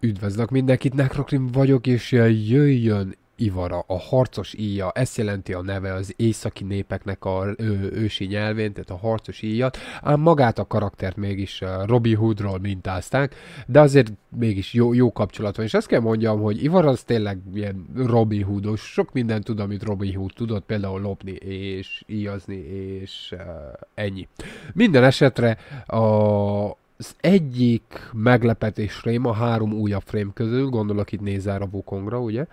Üdvözlök mindenkit, Nekrokrim vagyok, és jöjjön Ivara, a harcos íja, ezt jelenti a neve az északi népeknek a ő, ősi nyelvén, tehát a harcos íjat, ám magát a karaktert mégis Robi Hoodról mintázták, de azért mégis jó, jó kapcsolat van, és azt kell mondjam, hogy Ivara az tényleg ilyen Robi Hoodos, sok mindent tud, amit Robi Hood tudott, például lopni és íjazni, és uh, ennyi. Minden esetre a az egyik meglepetés frame a három újabb frame közül, gondolok itt a Wukongra, ugye,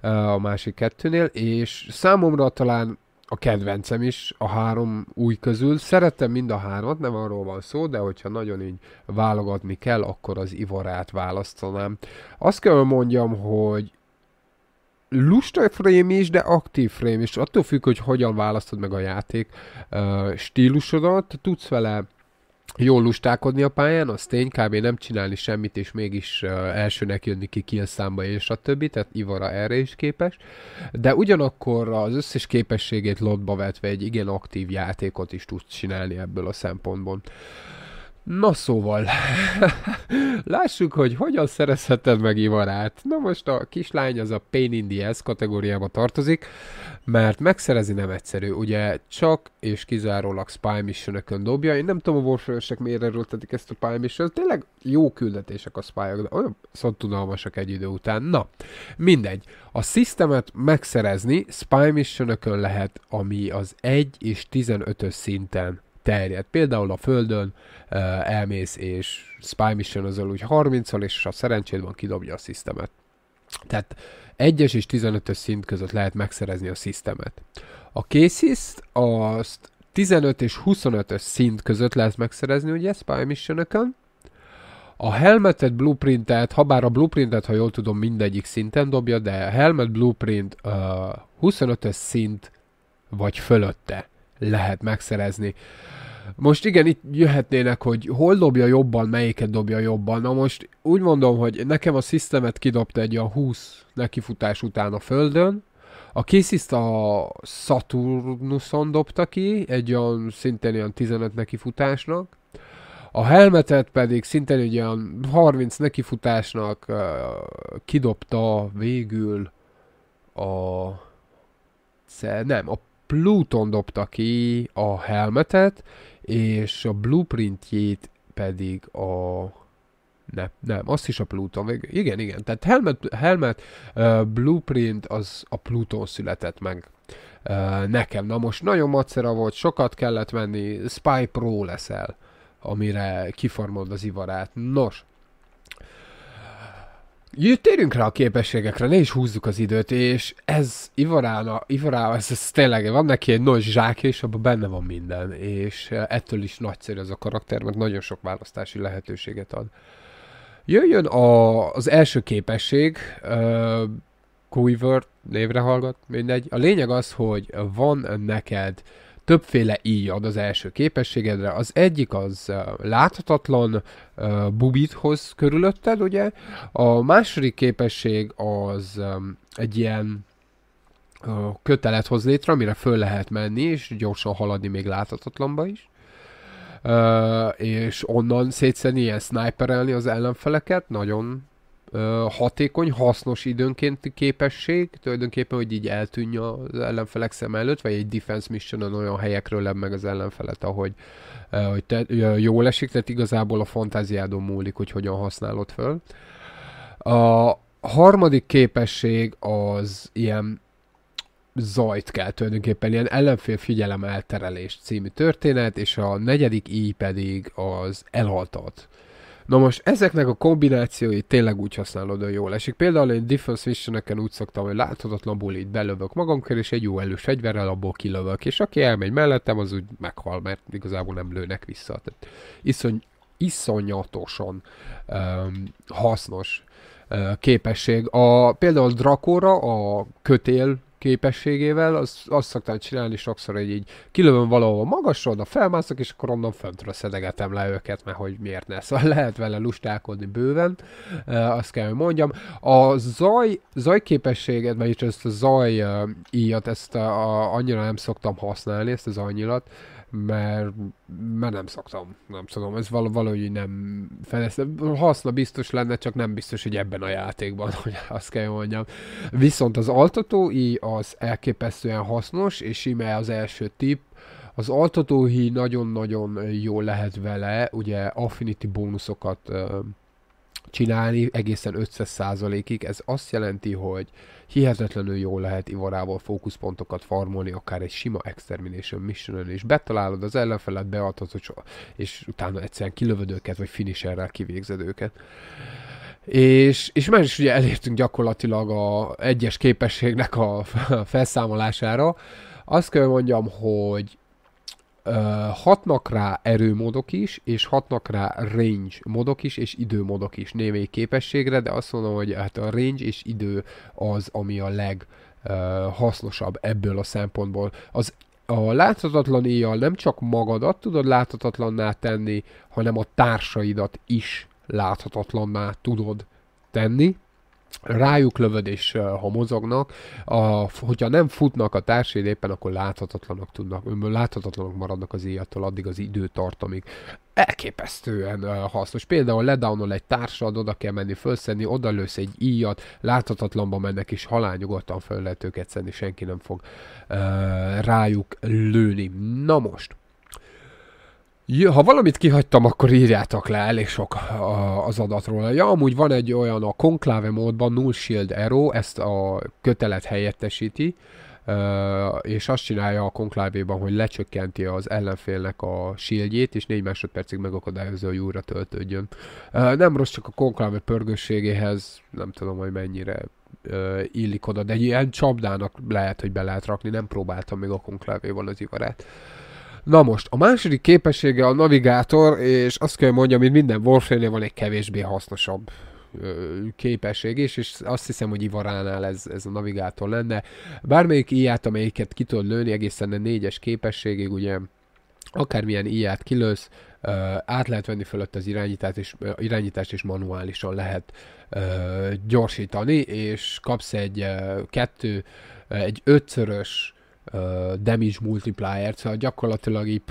a másik kettőnél, és számomra talán a kedvencem is a három új közül. Szeretem mind a háromat, nem arról van szó, de hogyha nagyon így válogatni kell, akkor az ivarát választanám. Azt kell mondjam, hogy lusta frame is, de aktív frame is. Attól függ, hogy hogyan választod meg a játék stílusodat, tudsz vele jól lustálkodni a pályán, az tény, kb. nem csinálni semmit, és mégis uh, elsőnek jönni ki kill számba, és a többi, Tehát Ivara erre is képes. De ugyanakkor az összes képességét lotba vetve egy igen aktív játékot is tudsz csinálni ebből a szempontból. Uh, Na szóval, lássuk, hogy hogyan szerezheted meg Ivarát. Na most a kislány az a Pain in the Ass kategóriába tartozik, mert megszerezi nem egyszerű. Ugye csak és kizárólag Spy mission dobja. Én nem tudom, a Warfare-sek miért erőltetik ezt a Spy mission Tényleg jó küldetések a spy de olyan szontudalmasak egy idő után. Na, mindegy. A systemet megszerezni Spy mission lehet, ami az 1 és 15-ös szinten terjed. Például a Földön elmész és spy mission úgy 30-al, és a szerencséd van, kidobja a szisztemet. Tehát 1-es és 15-ös szint között lehet megszerezni a szisztemet. A késziszt azt 15 és 25-ös szint között lehet megszerezni, ugye, Spy mission -ökön. A helmetet, blueprintet, ha bár a blueprintet, ha jól tudom, mindegyik szinten dobja, de a helmet, blueprint uh, 25-ös szint vagy fölötte lehet megszerezni. Most igen, itt jöhetnének, hogy hol dobja jobban, melyiket dobja jobban. Na most úgy mondom, hogy nekem a szisztemet kidobta egy a 20 nekifutás után a földön, a késziszt a Saturnuson dobta ki, egy olyan szintén ilyen 15 nekifutásnak, a helmetet pedig szintén egy olyan 30 nekifutásnak uh, kidobta végül a... Nem, a Pluton dobta ki a helmetet, és a blueprintjét pedig a... Nem, nem, azt is a Pluton. Igen, igen. Tehát Helmet, Helmet uh, Blueprint az a Pluton született meg uh, nekem. Na most nagyon macera volt, sokat kellett menni, Spy Pro leszel, amire kifarmold az ivarát. Nos, térjünk rá a képességekre, ne is húzzuk az időt, és ez Ivarána, Ivorá, ez, ez tényleg, van neki egy nagy zsák, és abban benne van minden, és eh, ettől is nagyszerű ez a karakter, mert nagyon sok választási lehetőséget ad. Jöjjön a, az első képesség, uh, Quiver névre hallgat, mindegy. A lényeg az, hogy van neked uh, többféle íj ad az első képességedre. Az egyik az láthatatlan bubit hoz körülötted, ugye? A második képesség az egy ilyen kötelet hoz létre, amire föl lehet menni, és gyorsan haladni még láthatatlanba is. Uh, és onnan szétszedni, ilyen sniperelni az ellenfeleket, nagyon hatékony, hasznos időnkénti képesség, tulajdonképpen, hogy így eltűnj az ellenfelek szem előtt, vagy egy defense mission olyan helyekről lebb meg az ellenfelet, ahogy hogy te, jól esik, tehát igazából a fantáziádon múlik, hogy hogyan használod föl. A harmadik képesség az ilyen zajt kell tulajdonképpen, ilyen ellenfél figyelem elterelés című történet, és a negyedik így pedig az elhaltat. Na most ezeknek a kombinációi tényleg úgy használod, hogy jól esik. Például én Defense mission úgy szoktam, hogy láthatatlanból így belövök magam körül, és egy jó elős fegyverrel abból kilövök, és aki elmegy mellettem, az úgy meghal, mert igazából nem lőnek vissza. Tehát iszony, iszonyatosan um, hasznos uh, képesség. A, például Drakóra a kötél képességével, az, azt szoktam csinálni sokszor, hogy így kilövöm valahol magasra, oda felmászok, és akkor onnan föntről szedegetem le őket, mert hogy miért ne. Szóval lehet vele lustálkodni bőven, azt kell, hogy mondjam. A zaj, zaj képességet, vagyis ezt a zaj íjat, ezt a, a, annyira nem szoktam használni, ezt az annyilat, mert, mert nem szoktam, nem tudom, ez val- valahogy nem fedeztem. Haszna biztos lenne, csak nem biztos, hogy ebben a játékban, hogy azt kell mondjam. Viszont az altatói az elképesztően hasznos, és íme az első tip: az altatóhi nagyon-nagyon jól lehet vele, ugye affinity bónuszokat csinálni egészen 500%-ig. Ez azt jelenti, hogy hihetetlenül jól lehet ivarával fókuszpontokat farmolni, akár egy sima Extermination mission és betalálod az ellenfelet, beadhatod, és utána egyszerűen kilövöd őket, vagy finisherrel kivégzed őket. És, és már is ugye elértünk gyakorlatilag a egyes képességnek a felszámolására. Azt kell mondjam, hogy hatnak rá erőmódok is, és hatnak rá range modok is, és időmódok is némi képességre, de azt mondom, hogy hát a range és idő az, ami a leg hasznosabb ebből a szempontból. Az a láthatatlan éjjel nem csak magadat tudod láthatatlanná tenni, hanem a társaidat is láthatatlanná tudod tenni rájuk lövöd és ha mozognak, a, hogyha nem futnak a társaid éppen, akkor láthatatlanok, tudnak, láthatatlanok maradnak az éjjattól addig az időtart, amíg elképesztően hasznos. Például ledownol egy társad, oda kell menni fölszedni, oda lősz egy íjat, láthatatlanba mennek, és halálnyugodtan fel lehet őket szedni, senki nem fog uh, rájuk lőni. Na most, Ja, ha valamit kihagytam, akkor írjátok le, elég sok az adatról. Ja, amúgy van egy olyan a konkláve módban Null Shield Arrow, ezt a kötelet helyettesíti, és azt csinálja a konklávéban, hogy lecsökkenti az ellenfélnek a shieldjét, és 4 másodpercig megakadályozza, hogy újra töltődjön. Nem rossz, csak a konkláve pörgősségéhez nem tudom, hogy mennyire illik oda, de ilyen csapdának lehet, hogy be lehet rakni, nem próbáltam még a konklávéban az ivarát. Na most, a második képessége a navigátor, és azt kell mondjam, hogy minden warframe van egy kevésbé hasznosabb képesség is, és azt hiszem, hogy Ivaránál ez, ez a navigátor lenne. Bármelyik íját, amelyiket ki tudod lőni, egészen a négyes képességig, ugye akármilyen íját kilősz, át lehet venni fölött az irányítást, és, irányítást és manuálisan lehet gyorsítani, és kapsz egy kettő, egy ötszörös uh, damage multiplier, szóval gyakorlatilag így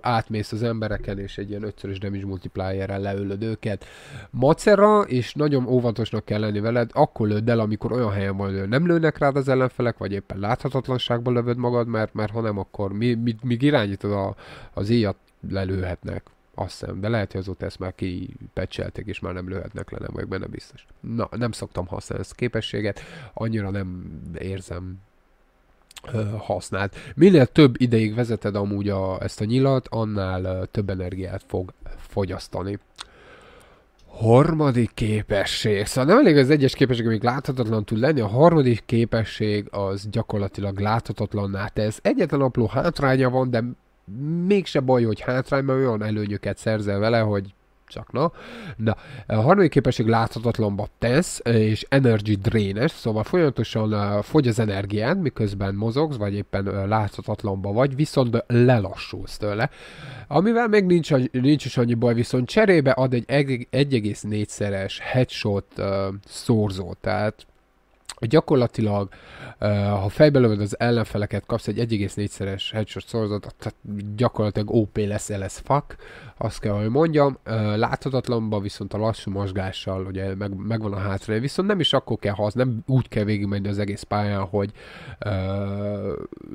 átmész az embereken, és egy ilyen ötszörös damage multiplier-rel leölöd őket. Macera, és nagyon óvatosnak kell lenni veled, akkor lőd el, amikor olyan helyen van, hogy nem lőnek rád az ellenfelek, vagy éppen láthatatlanságban lövöd magad, mert, mert ha nem, akkor mi, mi, mi irányítod a, az éjat, lelőhetnek. Azt hiszem, de lehet, hogy azóta ezt már kipecselték, és már nem lőhetnek le, nem vagyok benne biztos. Na, nem szoktam használni ezt a képességet, annyira nem érzem használt. Minél több ideig vezeted amúgy a, ezt a nyilat, annál több energiát fog fogyasztani. Harmadik képesség. Szóval nem elég az egyes képesség, amik láthatatlan tud lenni, a harmadik képesség az gyakorlatilag láthatatlanná tesz. Egyetlen apró hátránya van, de mégse baj, hogy hátrány, mert olyan előnyöket szerzel vele, hogy csak na. Na, a harmadik képesség láthatatlanba tesz, és energy drainer, szóval folyamatosan fogy az energián, miközben mozogsz, vagy éppen láthatatlanba vagy, viszont lelassulsz tőle. Amivel még nincs, nincs is annyi baj, viszont cserébe ad egy 1,4-szeres headshot uh, szorzót, tehát gyakorlatilag, ha fejbe lövöd az ellenfeleket, kapsz egy 1,4-szeres headshot szorzat, tehát gyakorlatilag OP lesz, lesz fuck, azt kell, hogy mondjam. láthatatlanba viszont a lassú mozgással ugye meg, megvan a hátra, viszont nem is akkor kell, ha az nem úgy kell végigmenni az egész pályán, hogy uh,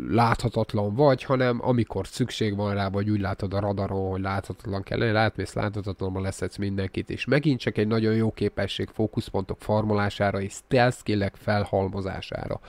láthatatlan vagy, hanem amikor szükség van rá, vagy úgy látod a radaron, hogy láthatatlan kell lenni, látmész láthatatlanban leszetsz mindenkit, és megint csak egy nagyon jó képesség fókuszpontok formulására és stealth skillek felhalmozására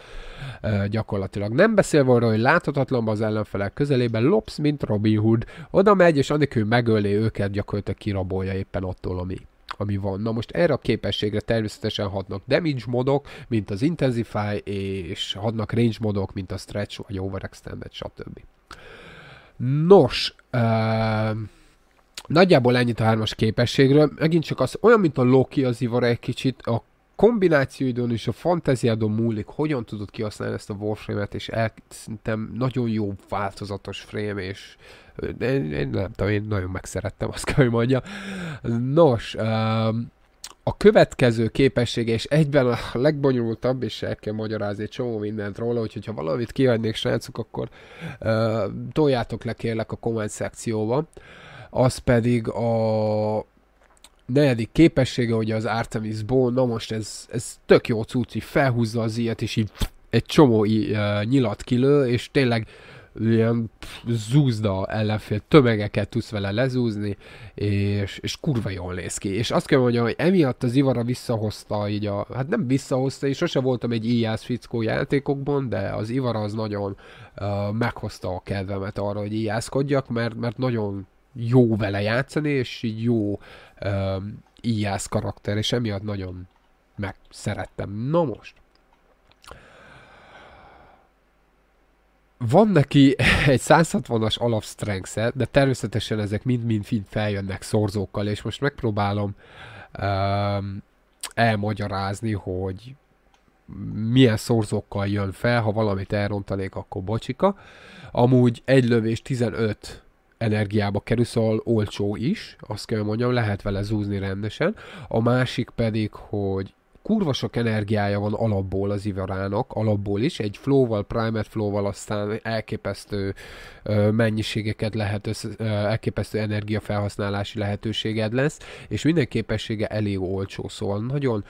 e, gyakorlatilag. Nem beszélve arról, hogy láthatatlan az ellenfelek közelében lopsz, mint Robin Hood, oda megy, és ő megölni őket gyakorlatilag kirabolja éppen attól, ami ami van. Na most erre a képességre természetesen hadnak damage modok, mint az intensify, és hadnak range modok, mint a stretch, vagy overextended, stb. Nos, uh, nagyjából ennyit a hármas képességről. Megint csak az olyan, mint a Loki az ivara egy kicsit, a kombinációidon és a fantáziádon múlik, hogyan tudod kihasználni ezt a Warframe-et, és el, szerintem nagyon jó változatos frame, és én, én nem tudom, én nagyon megszerettem, azt kell, hogy mondja. Nos, um, a következő képessége, és egyben a legbonyolultabb, és el kell magyarázni egy csomó mindent róla, úgyhogy ha valamit kihagynék, srácok, akkor uh, toljátok le kérlek a komment szekcióba. Az pedig a negyedik képessége, hogy az Artemis Ball, na most ez, ez tök jó cucc, felhúzza az ilyet, és így egy csomó uh, nyilat kilő, és tényleg ilyen zúzda ellenfél tömegeket tudsz vele lezúzni, és, és kurva jól néz ki. És azt kell mondjam, hogy emiatt az Ivara visszahozta így a, hát nem visszahozta, és sose voltam egy ijász fickó játékokban, de az Ivara az nagyon uh, meghozta a kedvemet arra, hogy ijászkodjak, mert, mert nagyon jó vele játszani, és így jó um, íjász karakter, és emiatt nagyon megszerettem. Na most. Van neki egy 160-as alapstrength de természetesen ezek mind-mind feljönnek szorzókkal, és most megpróbálom um, elmagyarázni, hogy milyen szorzókkal jön fel, ha valamit elrontanék, akkor bocsika. Amúgy egy lövés 15 energiába kerül, szóval olcsó is, azt kell mondjam, lehet vele zúzni rendesen. A másik pedig, hogy kurva sok energiája van alapból az Ivarának, alapból is, egy flow-val primer flow-val aztán elképesztő mennyiségeket lehet, elképesztő energiafelhasználási lehetőséged lesz, és minden képessége elég olcsó, szóval nagyon,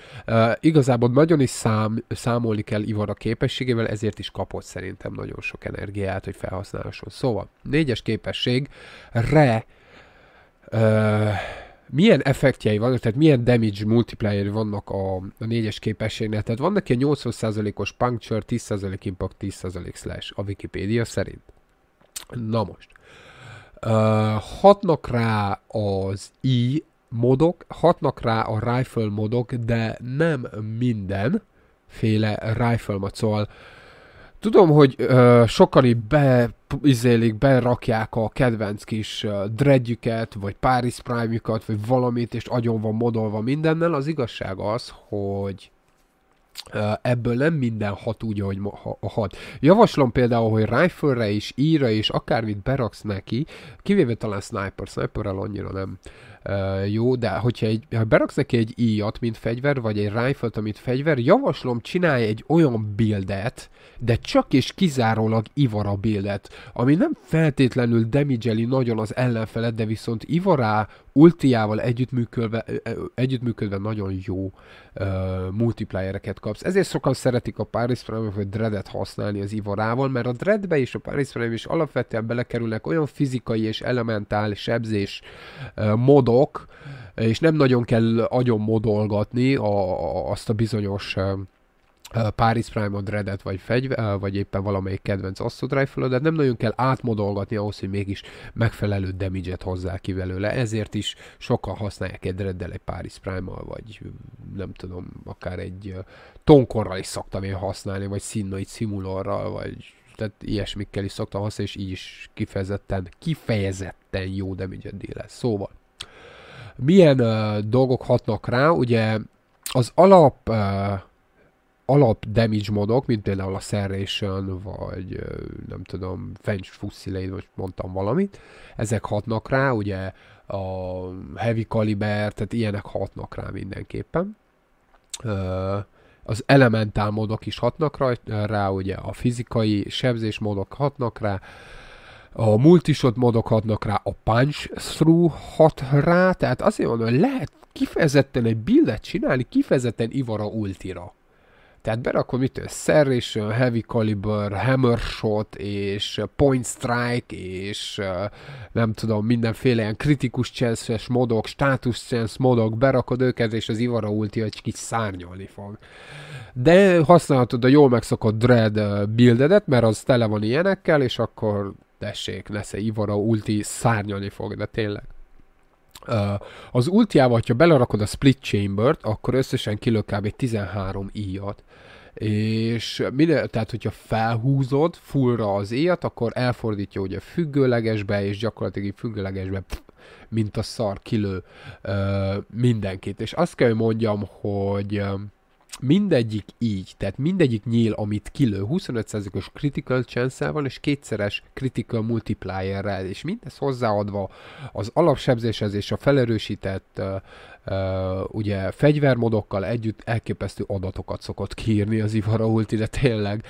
igazából nagyon is szám, számolni kell Ivara képességével, ezért is kapott szerintem nagyon sok energiát, hogy felhasználhasson. Szóval, négyes képesség, re, milyen effektjei vannak, tehát milyen damage multiplier vannak a, a négyes képességnél. Tehát van neki 80%-os puncture, 10% impact, 10% slash a Wikipédia szerint. Na most. Uh, hatnak rá az i modok, hatnak rá a rifle modok, de nem mindenféle rifle mod, szóval uh, Tudom, hogy ö, sokan így be, izélik, berakják a kedvenc kis dredjüket, vagy Paris prime vagy valamit, és agyon van modolva mindennel. Az igazság az, hogy ebből nem minden hat úgy, ahogy ha, ha hat. Javaslom például, hogy rifle-re is, íra is, akármit beraksz neki, kivéve talán sniper, sniperrel annyira nem uh, jó, de hogyha egy, ha beraksz neki egy íjat, mint fegyver, vagy egy rifle amit fegyver, javaslom csinálj egy olyan buildet, de csak és kizárólag ivara buildet, ami nem feltétlenül damage nagyon az ellenfelet, de viszont ivará ultiával együttműködve, együttműködve nagyon jó uh, multiplayereket kapsz. Ezért sokan szeretik a Paris Prime vagy Dreadet használni az Ivorával, mert a Dreadbe és a Paris Prime is alapvetően belekerülnek olyan fizikai és elementál sebzés uh, modok, és nem nagyon kell agyon modolgatni a, a, azt a bizonyos uh, Paris Prime-on dreadet vagy, fegyve, vagy éppen valamelyik kedvenc assault rifle de nem nagyon kell átmodolgatni ahhoz, hogy mégis megfelelő damage-et hozzá ki belőle. Ezért is sokan használják egy dreaddel egy Paris Prime-mal, vagy nem tudom, akár egy tonkorral is szoktam én használni, vagy színnoid szimulorral, vagy tehát ilyesmikkel is szoktam használni, és így is kifejezetten, kifejezetten jó damage-et lesz. Szóval, milyen uh, dolgok hatnak rá? Ugye az alap uh, alap damage modok, mint például a Serration, vagy nem tudom, Fench Fusilade, vagy mondtam valamit, ezek hatnak rá, ugye a Heavy Caliber, tehát ilyenek hatnak rá mindenképpen. Az elementál modok is hatnak rá, rá ugye a fizikai sebzés modok hatnak rá, a multisot modok hatnak rá, a punch through hat rá, tehát azért van, hogy lehet kifejezetten egy billet csinálni, kifejezetten Ivara ultira. Tehát berakom itt Serration, Heavy Caliber, Hammer Shot, és Point Strike, és nem tudom, mindenféle ilyen kritikus chances modok, status chance modok, berakod őket, és az Ivara ulti egy kicsit szárnyolni fog. De használhatod a jól megszokott Dread buildedet, mert az tele van ilyenekkel, és akkor tessék, lesz Ivara ulti szárnyolni fog, de tényleg az ultiával, ha belerakod a split chamber-t, akkor összesen kilő kb. 13 íjat és minden, tehát hogyha felhúzod fullra az éjat, akkor elfordítja ugye függőlegesbe, és gyakorlatilag függőlegesbe pff, mint a szar kilő ö, mindenkit. És azt kell, hogy mondjam, hogy mindegyik így, tehát mindegyik nyíl, amit kilő, 25%-os critical chance van, és kétszeres critical multiplierrel, és mindez hozzáadva az alapsebzéshez és a felerősített uh, Uh, ugye fegyvermodokkal együtt elképesztő adatokat szokott kiírni az Ivara Ulti, de tényleg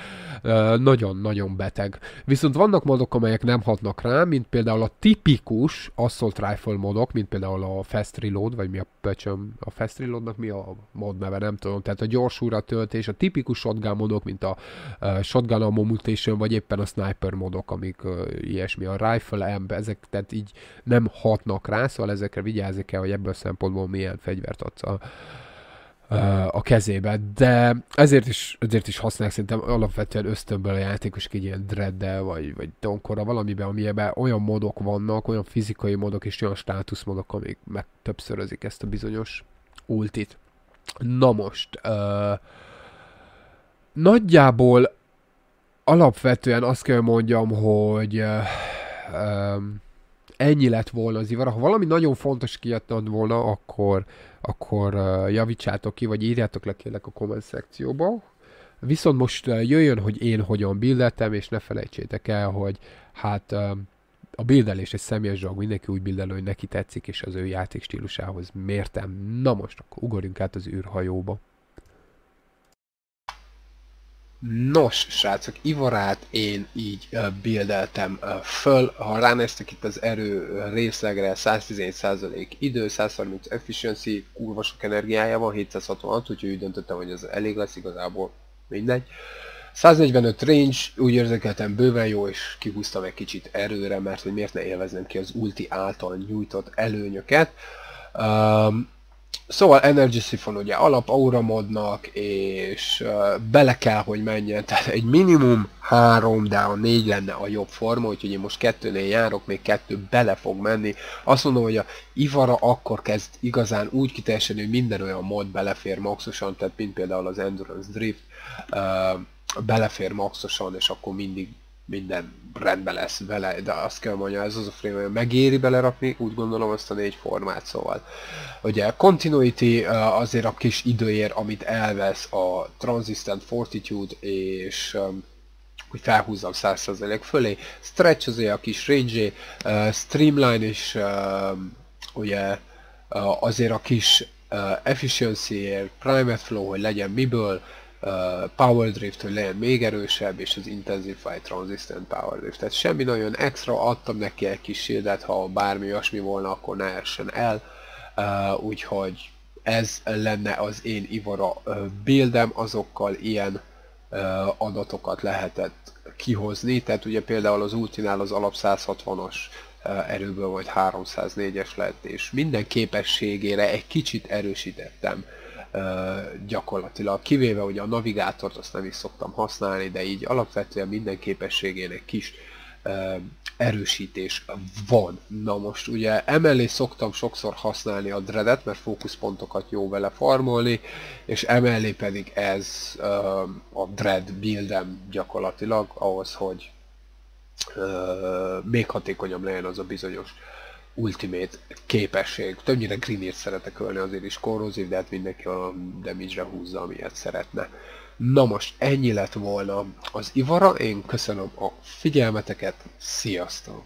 nagyon-nagyon uh, beteg. Viszont vannak modok, amelyek nem hatnak rá, mint például a tipikus Assault Rifle modok, mint például a Fast Reload, vagy mi a pöcsöm, a Fast Reloadnak mi a mod neve, nem tudom, tehát a gyors töltés, a tipikus shotgun modok, mint a uh, Shotgun Ammo Mutation, vagy éppen a Sniper modok, amik ilyesmi, a Rifle Amp, ezek tehát így nem hatnak rá, szóval ezekre vigyázni kell, hogy ebből szempontból mi milyen fegyvert adsz a, a kezébe, de ezért is, ezért is használják szerintem alapvetően ösztönből a játékos egy ilyen dreddel, vagy, vagy donkora, valamiben, amiben olyan modok vannak, olyan fizikai modok és olyan státuszmodok, amik meg többszörözik ezt a bizonyos ultit. Na most, uh, nagyjából alapvetően azt kell mondjam, hogy uh, um, ennyi lett volna az ivar. Ha valami nagyon fontos kiadtad volna, akkor, akkor javítsátok ki, vagy írjátok le kérlek a komment szekcióba. Viszont most jöjjön, hogy én hogyan bildeltem, és ne felejtsétek el, hogy hát a bildelés egy személyes dolog, mindenki úgy bildel, hogy neki tetszik, és az ő játék stílusához mértem. Na most akkor ugorjunk át az űrhajóba. Nos, srácok, Ivarát én így uh, bildeltem uh, föl, ha ránéztek itt az erő részlegre, 111% idő, 130 efficiency, kurva sok energiája van, 760 úgyhogy úgy döntöttem, hogy ez elég lesz igazából, mindegy. 145 range, úgy érzékeltem bőven jó, és kihúztam egy kicsit erőre, mert hogy miért ne élveznem ki az ulti által nyújtott előnyöket. Um, Szóval Energy Siphon ugye alap aura modnak, és uh, bele kell, hogy menjen, tehát egy minimum 3, de a 4 lenne a jobb forma, úgyhogy én most kettőnél járok, még kettő bele fog menni. Azt mondom, hogy a Ivara akkor kezd igazán úgy kiteljesedni, hogy minden olyan mod belefér maxosan, tehát mint például az Endurance Drift, uh, belefér maxosan, és akkor mindig minden rendben lesz vele, de azt kell mondja, ez az a frame, hogy megéri belerakni, úgy gondolom azt a négy formát, szóval. Ugye Continuity eh, azért a kis időért, amit elvesz a Transistent Fortitude és eh, hogy felhúzzam 100% fölé, Stretch azért a kis range eh, Streamline is ugye azért a kis Efficiency-ért, Primate Flow, hogy legyen miből, power drift, hogy legyen még erősebb, és az intensify transistant power drift. Tehát semmi nagyon extra, adtam neki egy kis shieldet, ha bármi olyasmi volna, akkor ne essen el. Uh, úgyhogy ez lenne az én Ivora buildem, azokkal ilyen uh, adatokat lehetett kihozni, tehát ugye például az ultinál az alap 160-as uh, erőből vagy 304-es lett, és minden képességére egy kicsit erősítettem gyakorlatilag, kivéve ugye a navigátort azt nem is szoktam használni, de így alapvetően minden képességének kis erősítés van. Na most ugye emellé szoktam sokszor használni a dreadet, mert fókuszpontokat jó vele farmolni, és emellé pedig ez a dread buildem gyakorlatilag ahhoz, hogy még hatékonyabb legyen az a bizonyos ultimate képesség. Többnyire Greenért szeretek ölni, azért is korrozív, de hát mindenki a damage-re húzza, amilyet szeretne. Na most ennyi lett volna az Ivara, én köszönöm a figyelmeteket, sziasztok!